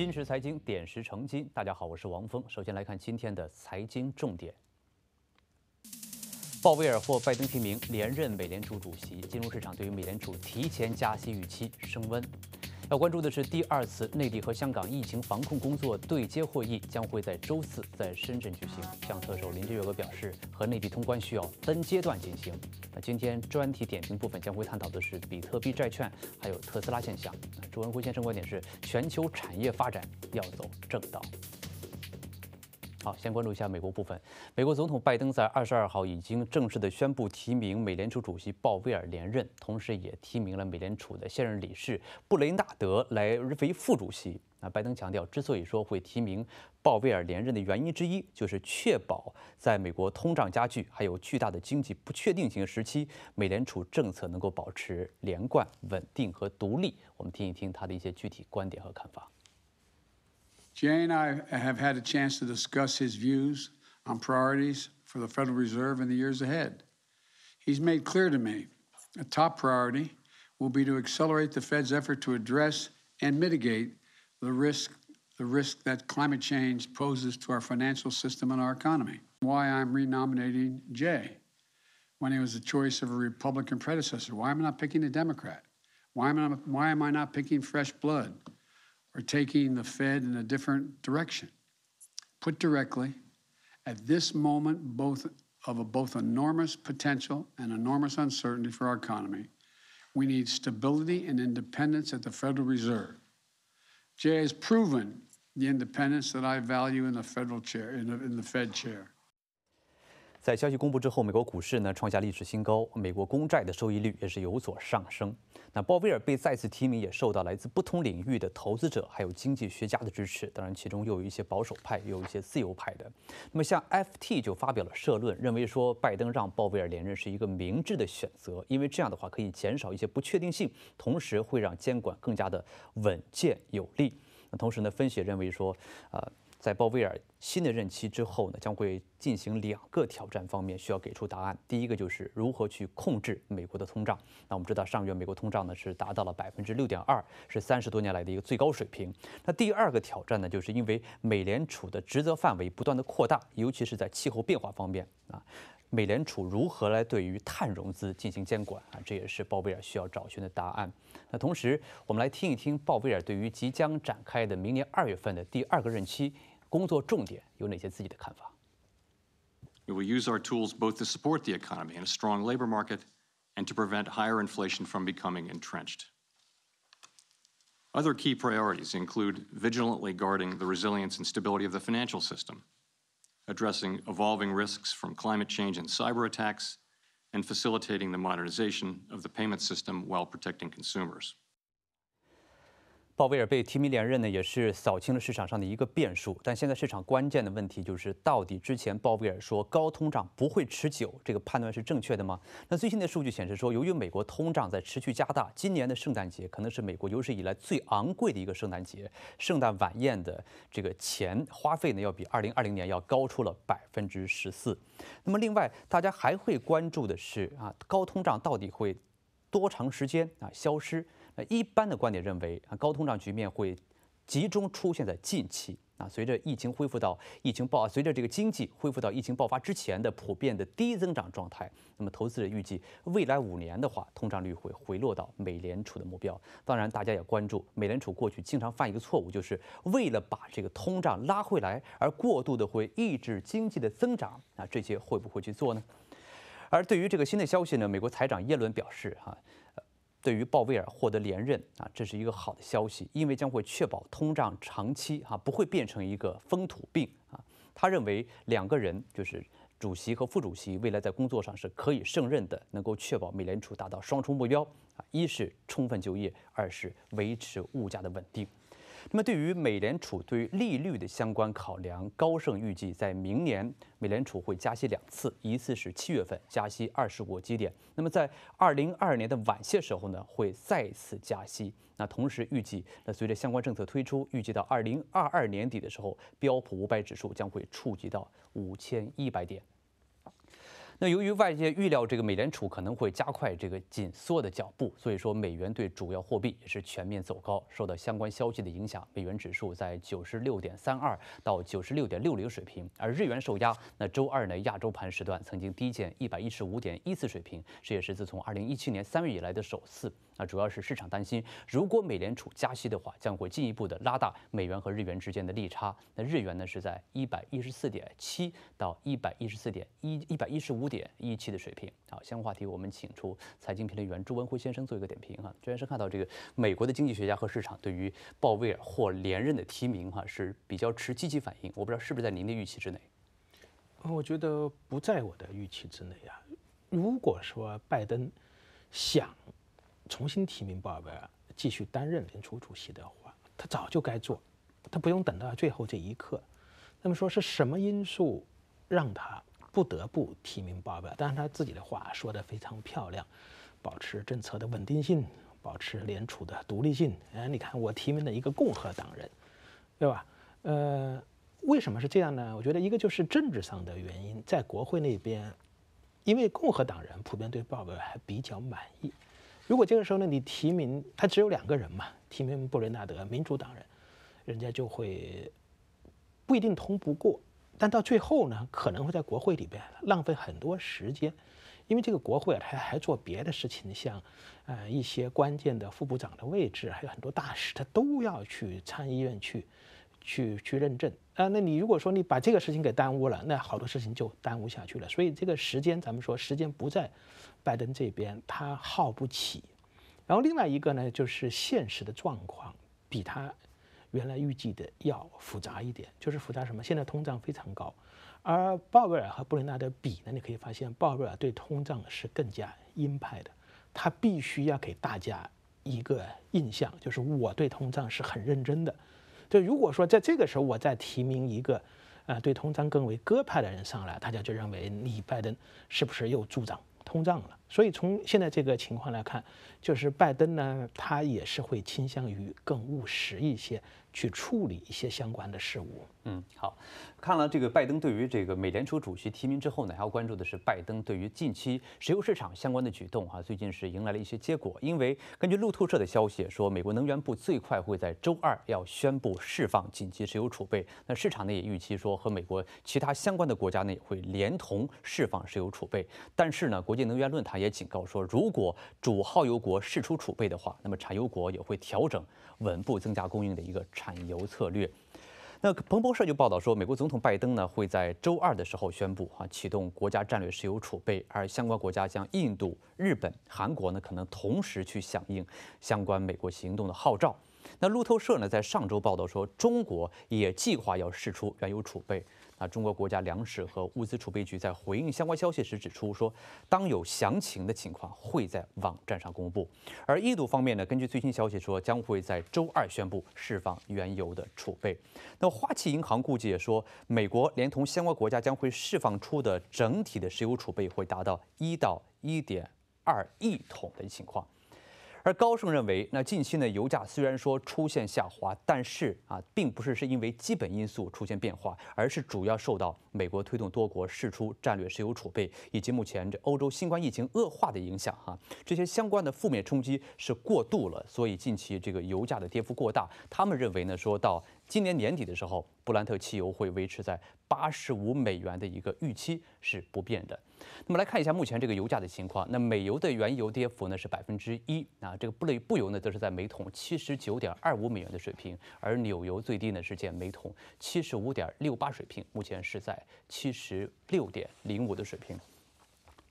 金石财经，点石成金。大家好，我是王峰。首先来看今天的财经重点：鲍威尔获拜登提名连任美联储主席，金融市场对于美联储提前加息预期升温。要关注的是，第二次内地和香港疫情防控工作对接会议将会在周四在深圳举行。向特首林郑月娥表示，和内地通关需要分阶段进行。那今天专题点评部分将会探讨的是比特币债券，还有特斯拉现象。朱文辉先生观点是：全球产业发展要走正道。好，先关注一下美国部分。美国总统拜登在二十二号已经正式的宣布提名美联储主席鲍威尔连任，同时也提名了美联储的现任理事布雷纳德来为副主席。那拜登强调，之所以说会提名鲍威尔连任的原因之一，就是确保在美国通胀加剧、还有巨大的经济不确定性时期，美联储政策能够保持连贯、稳定和独立。我们听一听他的一些具体观点和看法。Jay and I have had a chance to discuss his views on priorities for the Federal Reserve in the years ahead. He's made clear to me a top priority will be to accelerate the Fed's effort to address and mitigate the risk the risk that climate change poses to our financial system and our economy. Why I'm renominating Jay when he was the choice of a Republican predecessor. Why am I not picking a Democrat? Why am I, why am I not picking fresh blood? are taking the Fed in a different direction. Put directly, at this moment, both of a, both enormous potential and enormous uncertainty for our economy, we need stability and independence at the Federal Reserve. Jay has proven the independence that I value in the federal chair, in the, in the Fed chair. 在消息公布之后，美国股市呢创下历史新高，美国公债的收益率也是有所上升。那鲍威尔被再次提名，也受到来自不同领域的投资者还有经济学家的支持。当然，其中又有一些保守派，有一些自由派的。那么，像 FT 就发表了社论，认为说拜登让鲍威尔连任是一个明智的选择，因为这样的话可以减少一些不确定性，同时会让监管更加的稳健有力。那同时呢，分析认为说，呃。在鲍威尔新的任期之后呢，将会进行两个挑战方面需要给出答案。第一个就是如何去控制美国的通胀。那我们知道上个月美国通胀呢是达到了百分之六点二，是三十多年来的一个最高水平。那第二个挑战呢，就是因为美联储的职责范围不断的扩大，尤其是在气候变化方面啊，美联储如何来对于碳融资进行监管啊，这也是鲍威尔需要找寻的答案。那同时我们来听一听鲍威尔对于即将展开的明年二月份的第二个任期。工作重点有哪些自己的看法？We will use our tools both to support the economy and a strong labor market and to prevent higher inflation from becoming entrenched. Other key priorities include vigilantly guarding the resilience and stability of the financial system, addressing evolving risks from climate change and cyber attacks, and facilitating the modernization of the payment system while protecting consumers. 鲍威尔被提名连任呢，也是扫清了市场上的一个变数。但现在市场关键的问题就是，到底之前鲍威尔说高通胀不会持久，这个判断是正确的吗？那最新的数据显示说，由于美国通胀在持续加大，今年的圣诞节可能是美国有史以来最昂贵的一个圣诞节，圣诞晚宴的这个钱花费呢，要比二零二零年要高出了百分之十四。那么另外，大家还会关注的是啊，高通胀到底会多长时间啊消失？一般的观点认为，啊，高通胀局面会集中出现在近期。啊，随着疫情恢复到疫情爆，随着这个经济恢复到疫情爆发之前的普遍的低增长状态，那么投资者预计未来五年的话，通胀率会回落到美联储的目标。当然，大家也关注美联储过去经常犯一个错误，就是为了把这个通胀拉回来，而过度的会抑制经济的增长。啊，这些会不会去做呢？而对于这个新的消息呢，美国财长耶伦表示，哈。对于鲍威尔获得连任啊，这是一个好的消息，因为将会确保通胀长期哈不会变成一个风土病啊。他认为两个人就是主席和副主席未来在工作上是可以胜任的，能够确保美联储达到双重目标啊，一是充分就业，二是维持物价的稳定。那么，对于美联储对于利率的相关考量，高盛预计在明年美联储会加息两次，一次是七月份加息二十五基点，那么在二零二二年的晚些时候呢，会再次加息。那同时预计，那随着相关政策推出，预计到二零二二年底的时候，标普五百指数将会触及到五千一百点。那由于外界预料这个美联储可能会加快这个紧缩的脚步，所以说美元对主要货币也是全面走高，受到相关消息的影响，美元指数在九十六点三二到九十六点六零水平，而日元受压。那周二呢，亚洲盘时段曾经低见一百一十五点一次水平，这也是自从二零一七年三月以来的首次。那主要是市场担心，如果美联储加息的话，将会进一步的拉大美元和日元之间的利差。那日元呢是在一百一十四点七到一百一十四点一一百一十五。点一期的水平好，相关话题我们请出财经评论员朱文辉先生做一个点评哈。朱先生看到这个美国的经济学家和市场对于鲍威尔获连任的提名哈是比较持积极反应，我不知道是不是在您的预期之内。我觉得不在我的预期之内啊。如果说拜登想重新提名鲍威尔继续担任联储主席的话，他早就该做，他不用等到最后这一刻。那么说是什么因素让他？不得不提名鲍威尔。但是他自己的话说得非常漂亮，保持政策的稳定性，保持联储的独立性。哎，你看我提名的一个共和党人，对吧？呃，为什么是这样呢？我觉得一个就是政治上的原因，在国会那边，因为共和党人普遍对鲍威尔还比较满意。如果这个时候呢，你提名他只有两个人嘛，提名布雷纳德民主党人，人家就会不一定通不过。但到最后呢，可能会在国会里边浪费很多时间，因为这个国会他还做别的事情，像，呃一些关键的副部长的位置，还有很多大使，他都要去参议院去，去去认证。啊，那你如果说你把这个事情给耽误了，那好多事情就耽误下去了。所以这个时间，咱们说时间不在拜登这边，他耗不起。然后另外一个呢，就是现实的状况比他。原来预计的要复杂一点，就是复杂什么？现在通胀非常高，而鲍威尔和布林纳德比呢？你可以发现，鲍威尔对通胀是更加鹰派的，他必须要给大家一个印象，就是我对通胀是很认真的。就如果说在这个时候我再提名一个，呃，对通胀更为鸽派的人上来，大家就认为你拜登是不是又助长通胀了？所以从现在这个情况来看，就是拜登呢，他也是会倾向于更务实一些，去处理一些相关的事务。嗯，好，看了这个拜登对于这个美联储主席提名之后呢，还要关注的是拜登对于近期石油市场相关的举动。哈，最近是迎来了一些结果，因为根据路透社的消息说，美国能源部最快会在周二要宣布释放紧急石油储备。那市场呢也预期说，和美国其他相关的国家呢也会连同释放石油储备。但是呢，国际能源论坛。也警告说，如果主耗油国释出储备的话，那么产油国也会调整稳步增加供应的一个产油策略。那彭博社就报道说，美国总统拜登呢会在周二的时候宣布，啊启动国家战略石油储备，而相关国家像印度、日本、韩国呢可能同时去响应相关美国行动的号召。那路透社呢在上周报道说，中国也计划要释出原油储备。啊，中国国家粮食和物资储备局在回应相关消息时指出说，当有详情的情况会在网站上公布。而印度方面呢，根据最新消息说，将会在周二宣布释放原油的储备。那花旗银行估计也说，美国连同相关国家将会释放出的整体的石油储备会达到一到一点二亿桶的情况。而高盛认为，那近期呢，油价虽然说出现下滑，但是啊，并不是是因为基本因素出现变化，而是主要受到美国推动多国释出战略石油储备，以及目前这欧洲新冠疫情恶化的影响哈，这些相关的负面冲击是过度了，所以近期这个油价的跌幅过大，他们认为呢，说到。今年年底的时候，布兰特汽油会维持在八十五美元的一个预期是不变的。那么来看一下目前这个油价的情况，那美油的原油跌幅呢是百分之一啊，这个布雷布油呢则是在每桶七十九点二五美元的水平，而纽油最低呢是见每桶七十五点六八水平，目前是在七十六点零五的水平。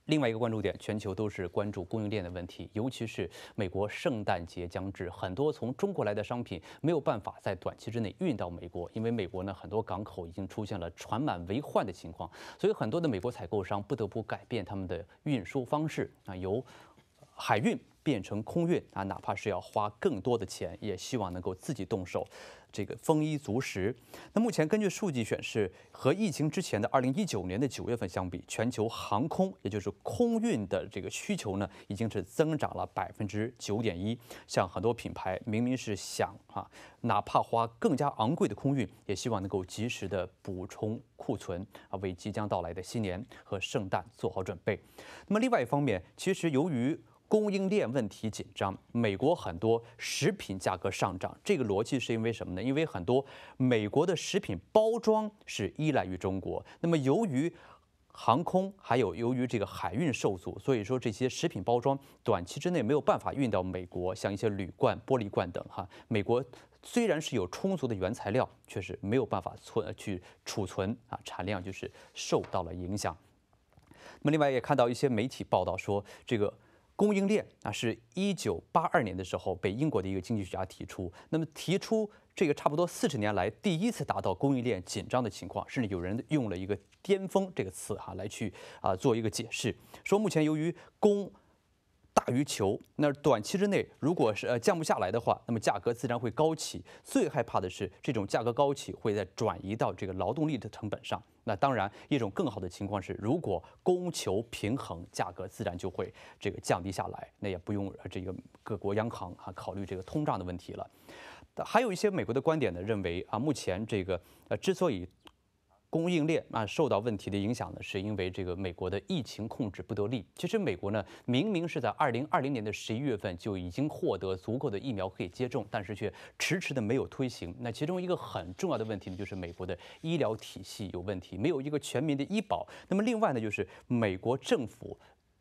另外一个关注点，全球都是关注供应链的问题，尤其是美国圣诞节将至，很多从中国来的商品没有办法在短期之内运到美国，因为美国呢很多港口已经出现了船满为患的情况，所以很多的美国采购商不得不改变他们的运输方式啊，由海运。变成空运啊，哪怕是要花更多的钱，也希望能够自己动手，这个丰衣足食。那目前根据数据显示，和疫情之前的二零一九年的九月份相比，全球航空也就是空运的这个需求呢，已经是增长了百分之九点一。像很多品牌明明是想啊，哪怕花更加昂贵的空运，也希望能够及时的补充库存啊，为即将到来的新年和圣诞做好准备。那么另外一方面，其实由于供应链问题紧张，美国很多食品价格上涨。这个逻辑是因为什么呢？因为很多美国的食品包装是依赖于中国。那么，由于航空还有由于这个海运受阻，所以说这些食品包装短期之内没有办法运到美国，像一些铝罐、玻璃罐等。哈，美国虽然是有充足的原材料，却是没有办法存去储存啊，产量就是受到了影响。那么，另外也看到一些媒体报道说，这个。供应链啊，是一九八二年的时候被英国的一个经济学家提出。那么提出这个，差不多四十年来第一次达到供应链紧张的情况，甚至有人用了一个“巅峰”这个词哈来去啊做一个解释，说目前由于供。大于求，那短期之内如果是呃降不下来的话，那么价格自然会高起。最害怕的是这种价格高起会再转移到这个劳动力的成本上。那当然，一种更好的情况是，如果供求平衡，价格自然就会这个降低下来，那也不用这个各国央行啊考虑这个通胀的问题了。还有一些美国的观点呢，认为啊目前这个呃之所以。供应链啊，受到问题的影响呢，是因为这个美国的疫情控制不得力。其实美国呢，明明是在二零二零年的十一月份就已经获得足够的疫苗可以接种，但是却迟迟的没有推行。那其中一个很重要的问题呢，就是美国的医疗体系有问题，没有一个全民的医保。那么另外呢，就是美国政府。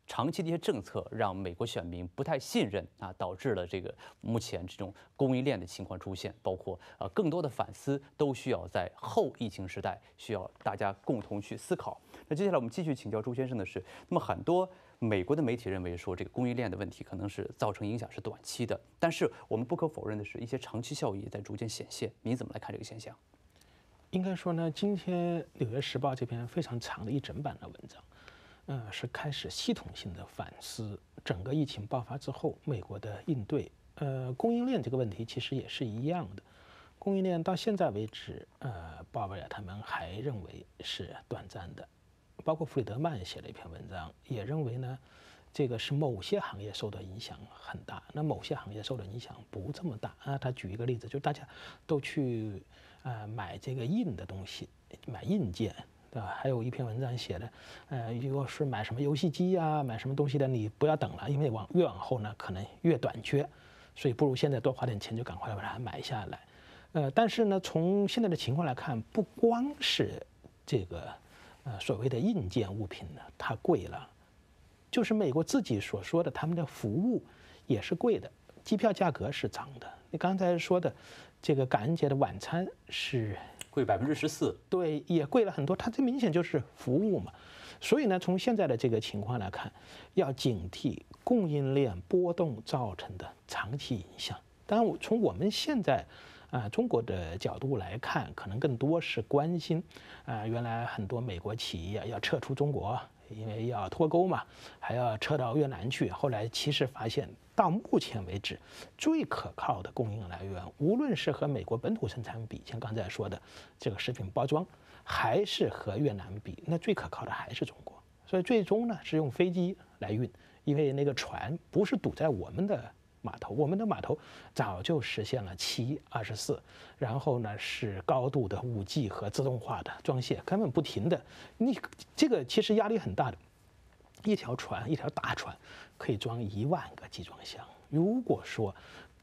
长期的一些政策让美国选民不太信任啊，导致了这个目前这种供应链的情况出现，包括呃更多的反思都需要在后疫情时代需要大家共同去思考。那接下来我们继续请教朱先生的是，那么很多美国的媒体认为说这个供应链的问题可能是造成影响是短期的，但是我们不可否认的是，一些长期效益在逐渐显现。您怎么来看这个现象？应该说呢，今天《纽约时报》这篇非常长的一整版的文章。呃，是开始系统性的反思整个疫情爆发之后美国的应对。呃，供应链这个问题其实也是一样的。供应链到现在为止，呃，鲍威尔他们还认为是短暂的。包括弗里德曼写了一篇文章，也认为呢，这个是某些行业受的影响很大。那某些行业受的影响不这么大啊？他举一个例子，就大家都去呃买这个硬的东西，买硬件。对吧？还有一篇文章写的，呃，如果是买什么游戏机啊，买什么东西的，你不要等了，因为往越往后呢，可能越短缺，所以不如现在多花点钱，就赶快把它买下来。呃，但是呢，从现在的情况来看，不光是这个，呃，所谓的硬件物品呢，它贵了，就是美国自己所说的他们的服务也是贵的，机票价格是涨的。你刚才说的这个感恩节的晚餐是。贵百分之十四，对也贵了很多，它这明显就是服务嘛，所以呢，从现在的这个情况来看，要警惕供应链波动造成的长期影响。当然，从我们现在啊中国的角度来看，可能更多是关心啊原来很多美国企业要撤出中国。因为要脱钩嘛，还要撤到越南去。后来其实发现，到目前为止，最可靠的供应来源，无论是和美国本土生产比，像刚才说的这个食品包装，还是和越南比，那最可靠的还是中国。所以最终呢，是用飞机来运，因为那个船不是堵在我们的。码头，我们的码头早就实现了七二十四，然后呢是高度的五 G 和自动化的装卸，根本不停的。你这个其实压力很大的，一条船，一条大船，可以装一万个集装箱。如果说，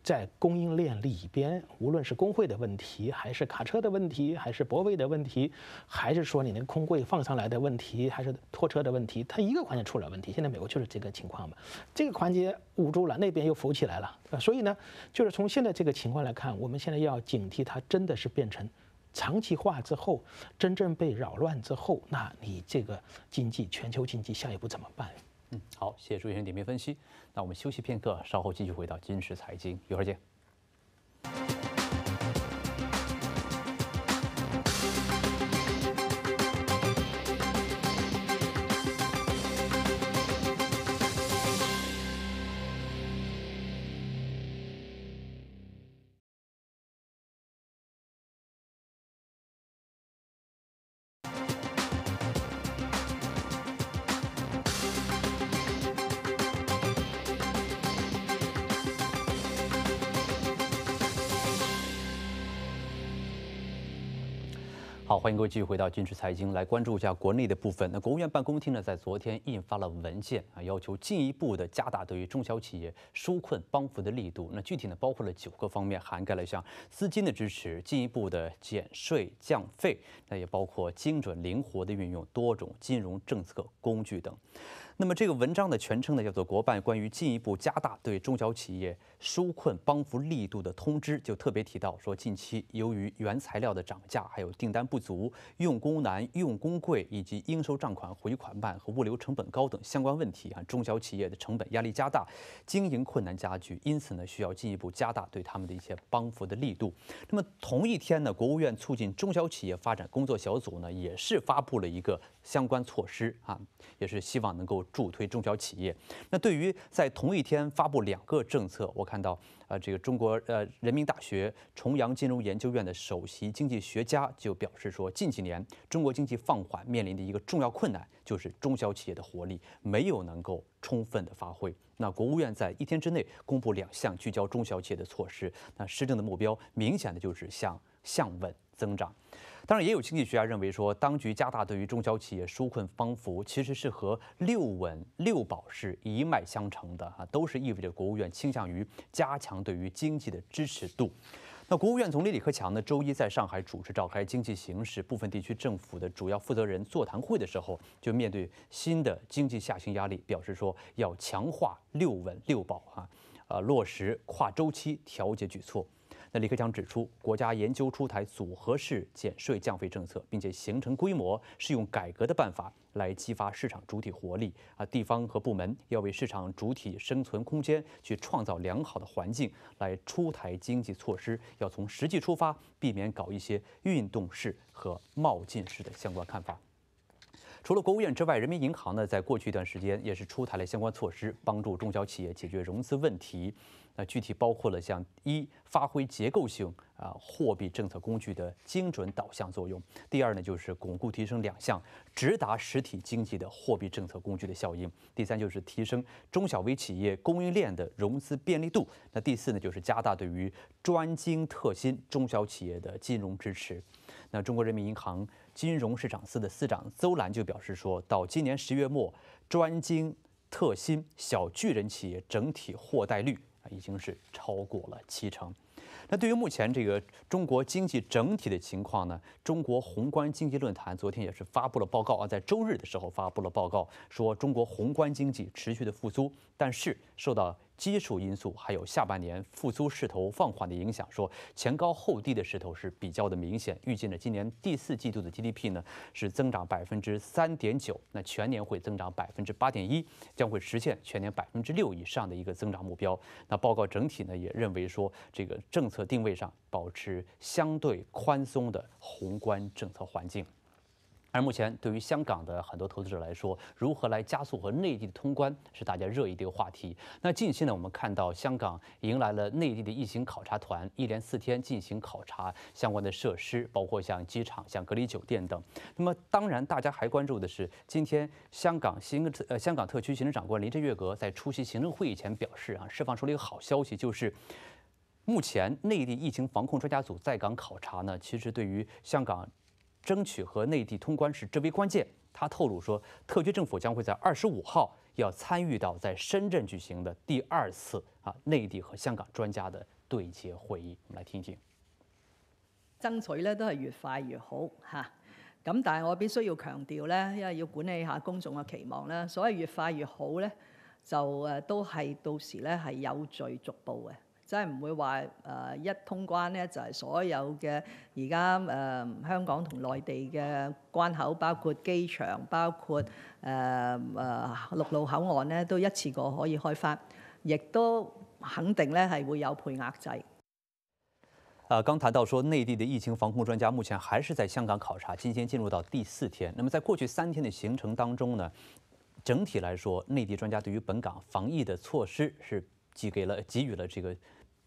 在供应链里边，无论是工会的问题，还是卡车的问题，还是泊位的问题，还是说你那个空柜放上来的问题，还是拖车的问题，它一个环节出了问题，现在美国就是这个情况嘛。这个环节捂住了，那边又浮起来了，所以呢，就是从现在这个情况来看，我们现在要警惕它真的是变成长期化之后，真正被扰乱之后，那你这个经济全球经济下一步怎么办？好，谢谢朱先生点评分析。那我们休息片刻，稍后继续回到金石财经，一会儿见。好，欢迎各位继续回到军事财经，来关注一下国内的部分。那国务院办公厅呢，在昨天印发了文件啊，要求进一步的加大对于中小企业纾困帮扶的力度。那具体呢，包括了九个方面，涵盖了像资金的支持、进一步的减税降费，那也包括精准灵活的运用多种金融政策工具等。那么这个文章的全称呢，叫做《国办关于进一步加大对中小企业纾困帮扶力度的通知》，就特别提到说，近期由于原材料的涨价，还有订单不足、用工难、用工贵，以及应收账款回款慢和物流成本高等相关问题啊，中小企业的成本压力加大，经营困难加剧，因此呢，需要进一步加大对他们的一些帮扶的力度。那么同一天呢，国务院促进中小企业发展工作小组呢，也是发布了一个相关措施啊，也是希望能够。助推中小企业。那对于在同一天发布两个政策，我看到，呃，这个中国呃人民大学重阳金融研究院的首席经济学家就表示说，近几年中国经济放缓面临的一个重要困难，就是中小企业的活力没有能够充分的发挥。那国务院在一天之内公布两项聚焦中小企业的措施，那施政的目标明显的就是向向稳增长。当然，也有经济学家认为说，当局加大对于中小企业纾困帮扶，其实是和“六稳六保”是一脉相承的啊，都是意味着国务院倾向于加强对于经济的支持度。那国务院总理李克强呢，周一在上海主持召开经济形势、部分地区政府的主要负责人座谈会的时候，就面对新的经济下行压力，表示说要强化“六稳六保”啊，啊，落实跨周期调节举措。李克强指出，国家研究出台组合式减税降费政策，并且形成规模适用改革的办法来激发市场主体活力啊，地方和部门要为市场主体生存空间去创造良好的环境，来出台经济措施，要从实际出发，避免搞一些运动式和冒进式的相关看法。除了国务院之外，人民银行呢，在过去一段时间也是出台了相关措施，帮助中小企业解决融资问题。那具体包括了像一发挥结构性啊货币政策工具的精准导向作用，第二呢就是巩固提升两项直达实体经济的货币政策工具的效应，第三就是提升中小微企业供应链的融资便利度，那第四呢就是加大对于专精特新中小企业的金融支持。那中国人民银行金融市场司的司长邹澜就表示说，到今年十月末，专精特新小巨人企业整体货贷率。已经是超过了七成。那对于目前这个中国经济整体的情况呢？中国宏观经济论坛昨天也是发布了报告啊，在周日的时候发布了报告，说中国宏观经济持续的复苏。但是受到基础因素，还有下半年复苏势头放缓的影响，说前高后低的势头是比较的明显。预计呢，今年第四季度的 GDP 呢是增长百分之三点九，那全年会增长百分之八点一，将会实现全年百分之六以上的一个增长目标。那报告整体呢也认为说，这个政策定位上保持相对宽松的宏观政策环境。而目前，对于香港的很多投资者来说，如何来加速和内地的通关，是大家热议的一个话题。那近期呢，我们看到香港迎来了内地的疫情考察团，一连四天进行考察相关的设施，包括像机场、像隔离酒店等。那么，当然大家还关注的是，今天香港新呃香港特区行政长官林郑月娥在出席行政会议前表示啊，释放出了一个好消息，就是目前内地疫情防控专家组在港考察呢，其实对于香港。争取和内地通关是至为关键。他透露说，特区政府将会在二十五号要参与到在深圳举行的第二次啊内地和香港专家的对接会议。我们来听一听。争取咧都系越快越好吓。咁但系我必须要强调咧，因为要管理下公众嘅期望咧，所谓越快越好咧，就诶都系到时咧系有序逐步嘅。真係唔會話誒一通關咧，就係所有嘅而家誒香港同內地嘅關口，包括機場，包括誒誒陸路口岸咧，都一次過可以開翻，亦都肯定咧係會有配額制。啊，剛談到說，內地的疫情防控專家目前還是在香港考察，今天進入到第四天。那么，在過去三天的行程當中呢，整體來說，內地專家對於本港防疫的措施是寄給了给予了这个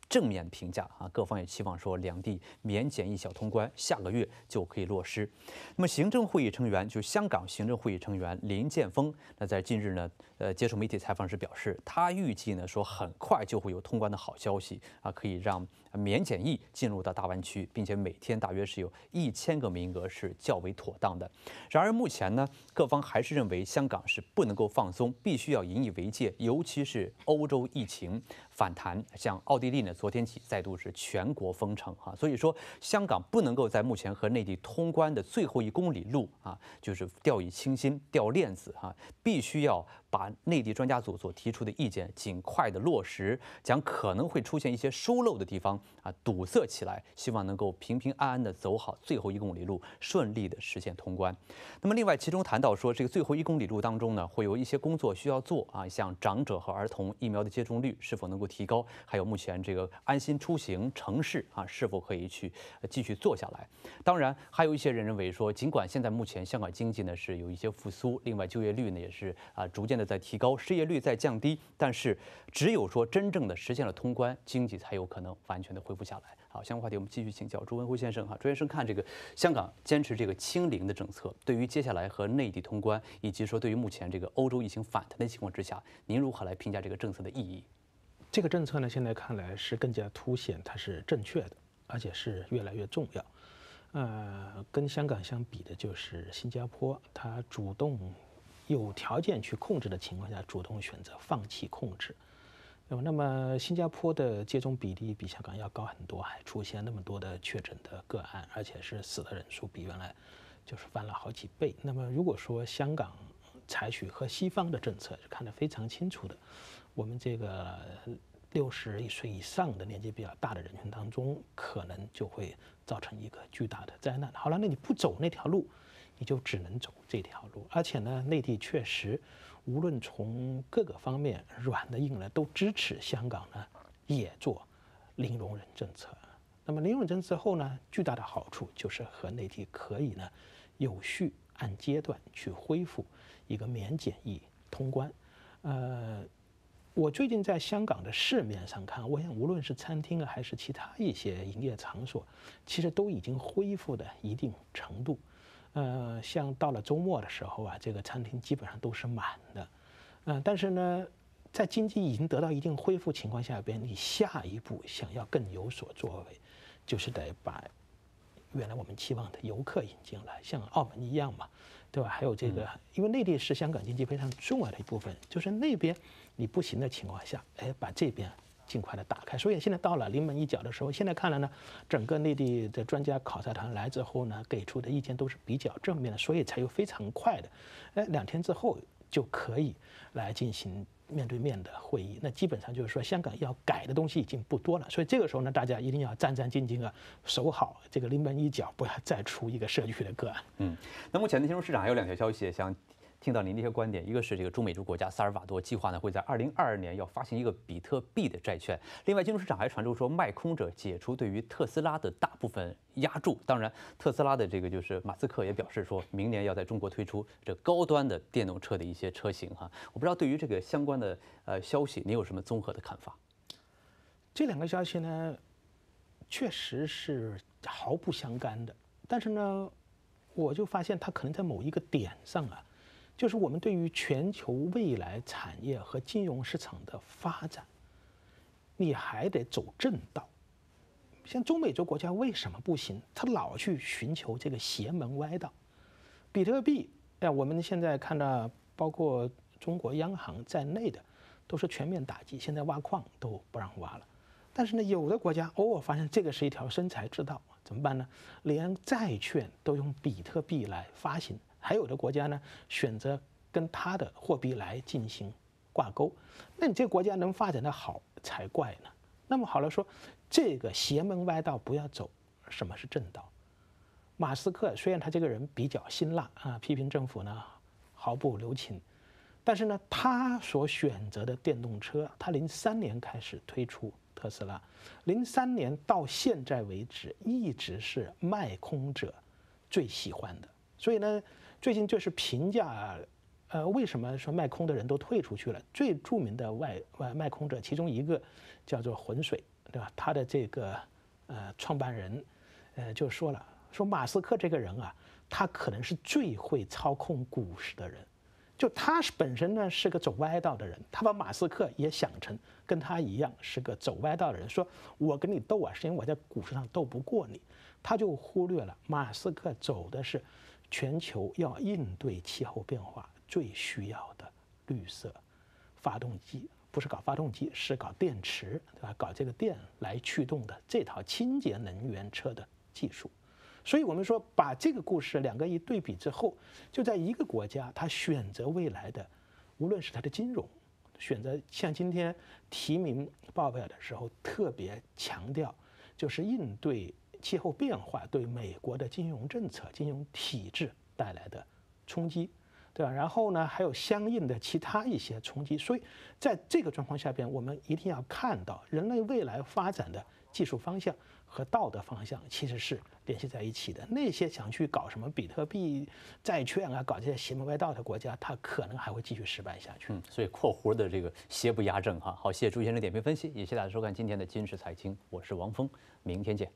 正面评价啊，各方也期望说两地免检疫小通关，下个月就可以落实。那么行政会议成员就香港行政会议成员林建峰，那在近日呢，呃接受媒体采访时表示，他预计呢说很快就会有通关的好消息啊，可以让免检疫进入到大湾区，并且每天大约是有一千个名额是较为妥当的。然而目前呢，各方还是认为香港是不能够放松，必须要引以为戒，尤其是欧洲疫情。反弹，像奥地利呢，昨天起再度是全国封城哈，所以说香港不能够在目前和内地通关的最后一公里路啊，就是掉以轻心掉链子哈，必须要。把内地专家组所提出的意见尽快的落实，将可能会出现一些疏漏的地方啊堵塞起来，希望能够平平安安的走好最后一公里路，顺利的实现通关。那么另外，其中谈到说这个最后一公里路当中呢，会有一些工作需要做啊，像长者和儿童疫苗的接种率是否能够提高，还有目前这个安心出行城市啊是否可以去继续做下来。当然，还有一些人认为说，尽管现在目前香港经济呢是有一些复苏，另外就业率呢也是啊逐渐。在提高失业率在降低，但是只有说真正的实现了通关，经济才有可能完全的恢复下来。好，相关话题我们继续请教朱文辉先生哈。朱先生看这个香港坚持这个清零的政策，对于接下来和内地通关，以及说对于目前这个欧洲疫情反弹的情况之下，您如何来评价这个政策的意义？这个政策呢，现在看来是更加凸显它是正确的，而且是越来越重要。呃，跟香港相比的就是新加坡，它主动。有条件去控制的情况下，主动选择放弃控制，那么新加坡的接种比例比香港要高很多，还出现那么多的确诊的个案，而且是死的人数比原来就是翻了好几倍。那么如果说香港采取和西方的政策，看得非常清楚的，我们这个六十岁以上的年纪比较大的人群当中，可能就会造成一个巨大的灾难。好了，那你不走那条路？你就只能走这条路，而且呢，内地确实无论从各个方面，软的硬的都支持香港呢，也做零容忍政策。那么零容忍之后呢，巨大的好处就是和内地可以呢有序按阶段去恢复一个免检疫通关。呃，我最近在香港的市面上看，我想无论是餐厅啊，还是其他一些营业场所，其实都已经恢复的一定程度。呃，像到了周末的时候啊，这个餐厅基本上都是满的。嗯，但是呢，在经济已经得到一定恢复情况下边，你下一步想要更有所作为，就是得把原来我们期望的游客引进来，像澳门一样嘛，对吧？还有这个，因为内地是香港经济非常重要的一部分，就是那边你不行的情况下，哎，把这边。尽快的打开，所以现在到了临门一脚的时候。现在看来呢，整个内地的专家考察团来之后呢，给出的意见都是比较正面的，所以才有非常快的，哎，两天之后就可以来进行面对面的会议。那基本上就是说，香港要改的东西已经不多了，所以这个时候呢，大家一定要战战兢兢啊，守好这个临门一脚，不要再出一个社区的个案。嗯，那目前的金融市场还有两条消息，想听到您的一些观点，一个是这个中美洲国家萨尔瓦多计划呢，会在二零二二年要发行一个比特币的债券。另外，金融市场还传出说，卖空者解除对于特斯拉的大部分压注。当然，特斯拉的这个就是马斯克也表示，说明年要在中国推出这高端的电动车的一些车型哈。我不知道对于这个相关的呃消息，您有什么综合的看法？这两个消息呢，确实是毫不相干的。但是呢，我就发现它可能在某一个点上啊。就是我们对于全球未来产业和金融市场的发展，你还得走正道。像中美洲国家为什么不行？他老去寻求这个邪门歪道。比特币，哎，我们现在看到，包括中国央行在内的，都是全面打击。现在挖矿都不让挖了。但是呢，有的国家偶尔发现这个是一条生财之道，怎么办呢？连债券都用比特币来发行。还有的国家呢，选择跟它的货币来进行挂钩，那你这个国家能发展得好才怪呢。那么好了，说这个邪门歪道不要走，什么是正道？马斯克虽然他这个人比较辛辣啊，批评政府呢毫不留情，但是呢，他所选择的电动车，他零三年开始推出特斯拉，零三年到现在为止，一直是卖空者最喜欢的。所以呢。最近就是评价，呃，为什么说卖空的人都退出去了？最著名的外外卖空者，其中一个叫做浑水，对吧？他的这个呃创办人，呃，就说了，说马斯克这个人啊，他可能是最会操控股市的人，就他本身呢是个走歪道的人，他把马斯克也想成跟他一样是个走歪道的人，说我跟你斗啊，是因为我在股市上斗不过你，他就忽略了马斯克走的是。全球要应对气候变化，最需要的绿色发动机不是搞发动机，是搞电池，对吧？搞这个电来驱动的这套清洁能源车的技术。所以，我们说把这个故事两个一对比之后，就在一个国家，他选择未来的，无论是他的金融选择，像今天提名报表的时候特别强调，就是应对。气候变化对美国的金融政策、金融体制带来的冲击，对吧？然后呢，还有相应的其他一些冲击。所以，在这个状况下边，我们一定要看到人类未来发展的技术方向和道德方向其实是联系在一起的。那些想去搞什么比特币债券啊、搞这些邪门歪道的国家，它可能还会继续失败下去。嗯，所以括弧的这个邪不压正哈。好，谢谢朱先生点评分析，也谢谢大家收看今天的金石财经，我是王峰，明天见。